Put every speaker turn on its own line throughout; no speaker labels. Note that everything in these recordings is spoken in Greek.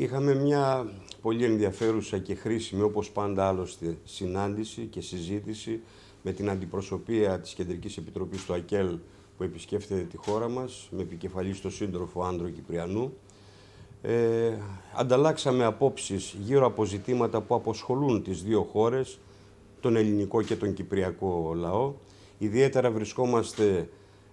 Είχαμε μια πολύ ενδιαφέρουσα και χρήσιμη, όπως πάντα άλλωστε, συνάντηση και συζήτηση με την αντιπροσωπεία της Κεντρικής Επιτροπής του ΑΚΕΛ που επισκέφτεται τη χώρα μας, με επικεφαλή τον σύντροφο Άντρο Κυπριανού. Ε, ανταλλάξαμε απόψεις γύρω από ζητήματα που αποσχολούν τις δύο χώρες, τον ελληνικό και τον κυπριακό λαό. Ιδιαίτερα βρισκόμαστε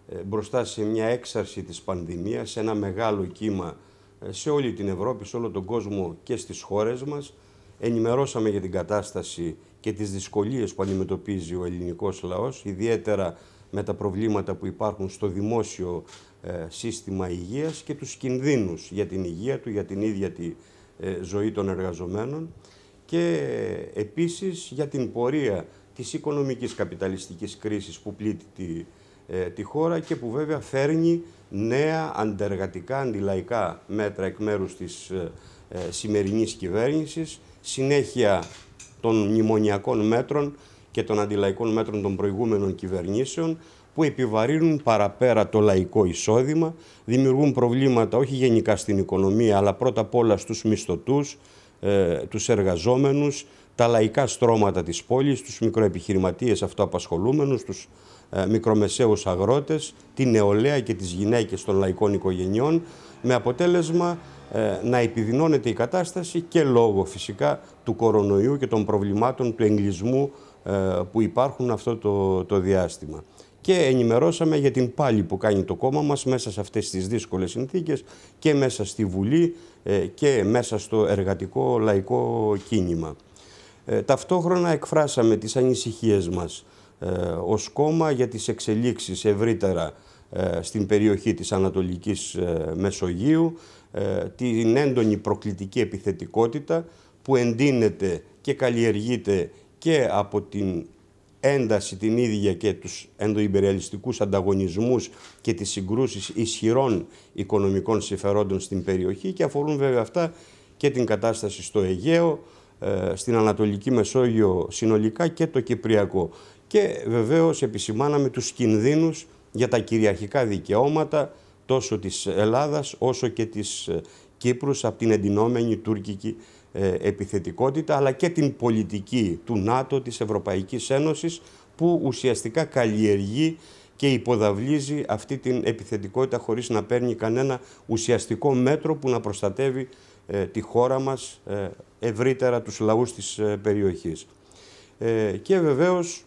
ε, μπροστά σε μια έξαρση της πανδημίας, σε ένα μεγάλο κύμα ε, σε όλη την Ευρώπη, σε όλο τον κόσμο και στις χώρες μας. Ενημερώσαμε για την κατάσταση και τις δυσκολίες που αντιμετωπίζει ο ελληνικός λαός, ιδιαίτερα με τα προβλήματα που υπάρχουν στο δημόσιο ε, σύστημα υγείας και τους κινδύνους για την υγεία του, για την ίδια τη ε, ζωή των εργαζομένων και επίσης για την πορεία της οικονομικής καπιταλιστικής κρίσης που πλήττει ε, τη χώρα και που βέβαια φέρνει νέα αντεργατικά, αντιλαϊκά μέτρα εκ μέρους της ε, ε, σημερινής κυβέρνησης, συνέχεια των μνημονιακών μέτρων και των αντιλαϊκών μέτρων των προηγούμενων κυβερνήσεων που επιβαρύνουν παραπέρα το λαϊκό εισόδημα, δημιουργούν προβλήματα όχι γενικά στην οικονομία αλλά πρώτα απ' όλα στους μισθωτούς, ε, τους εργαζόμενους, τα λαϊκά στρώματα της πόλης, τους μικροεπιχειρηματίες αυτοαπασχολούμενους, τους ε, μικρομεσαίους αγρότες, τη νεολαία και τις γυναίκες των λαϊκών οικογενειών, με αποτέλεσμα ε, να επιδεινώνεται η κατάσταση και λόγω φυσικά του κορονοϊού και των προβλημάτων του εγκλισμού ε, που υπάρχουν αυτό το, το διάστημα. Και ενημερώσαμε για την πάλι που κάνει το κόμμα μας μέσα σε αυτές τις δύσκολες συνθήκες και μέσα στη Βουλή και μέσα στο εργατικό λαϊκό κίνημα. Ταυτόχρονα εκφράσαμε τις ανησυχίες μας ε, ως κόμμα για τις εξελίξεις ευρύτερα ε, στην περιοχή της Ανατολικής ε, Μεσογείου, την έντονη προκλητική επιθετικότητα που εντείνεται και καλλιεργείται και από την ένταση την ίδια και τους ενδοϊμπεριαλιστικούς ανταγωνισμούς και τις συγκρούσεις ισχυρών οικονομικών συμφερόντων στην περιοχή και αφορούν βέβαια αυτά και την κατάσταση στο Αιγαίο, στην Ανατολική Μεσόγειο συνολικά και το Κυπριακό και βεβαίως επισημάναμε τους κινδύνους για τα κυριαρχικά δικαιώματα τόσο της Ελλάδας όσο και της ε, Κύπρους από την εντυνόμενη τουρκική ε, επιθετικότητα αλλά και την πολιτική του ΝΑΤΟ, της Ευρωπαϊκής Ένωσης που ουσιαστικά καλλιεργεί και υποδαβλίζει αυτή την επιθετικότητα χωρίς να παίρνει κανένα ουσιαστικό μέτρο που να προστατεύει ε, τη χώρα μας ευρύτερα τους λαούς της ε, περιοχής. Και βεβαίως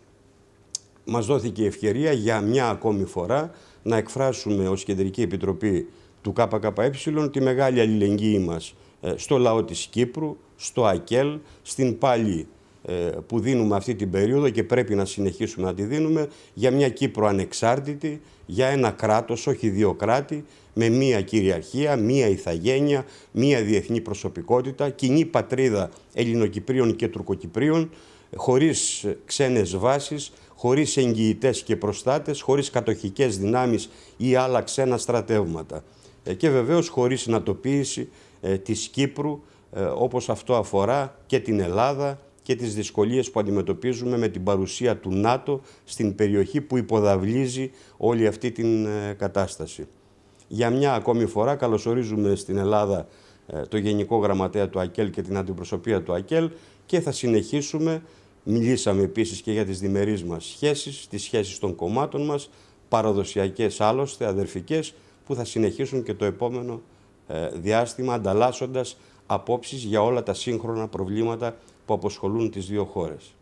μας δόθηκε η ευκαιρία για μια ακόμη φορά να εκφράσουμε ως Κεντρική Επιτροπή του ΚΚΕ τη μεγάλη αλληλεγγύη μας ε, στο λαό της Κύπρου, στο ΑΚΕΛ, στην πάλι ε, που δίνουμε αυτή την περίοδο και πρέπει να συνεχίσουμε να τη δίνουμε για μια Κύπρο ανεξάρτητη, για ένα κράτος, όχι δύο κράτη, με μία κυριαρχία, μία ηθαγένεια, μία διεθνή προσωπικότητα, κοινή πατρίδα Ελληνοκυπρίων και Τουρκοκυπρίων, χωρίς ξένες βάσεις, χωρίς εγγυητές και προστάτες, χωρίς κατοχικές δυνάμεις ή άλλα ξένα στρατεύματα. Ε, και βεβαίως χωρίς συνατοποίηση ε, της Κύπρου, ε, όπως αυτό αφορά και την Ελλάδα και τις δυσκολίες που αντιμετωπίζουμε με την παρουσία του ΝΑΤΟ στην περιοχή που υποδαβλίζει όλη αυτή την κατάσταση. Για μια ακόμη φορά καλωσορίζουμε στην Ελλάδα το Γενικό Γραμματέα του ΑΚΕΛ και την Αντιπροσωπεία του ΑΚΕΛ και θα συνεχίσουμε Μιλήσαμε επίσης και για τις διμερείς μας σχέσεις, τις σχέσεις των κομμάτων μας, παραδοσιακές άλλωστε, αδερφικές, που θα συνεχίσουν και το επόμενο ε, διάστημα ανταλλάσσοντας απόψεις για όλα τα σύγχρονα προβλήματα που αποσχολούν τις δύο χώρες.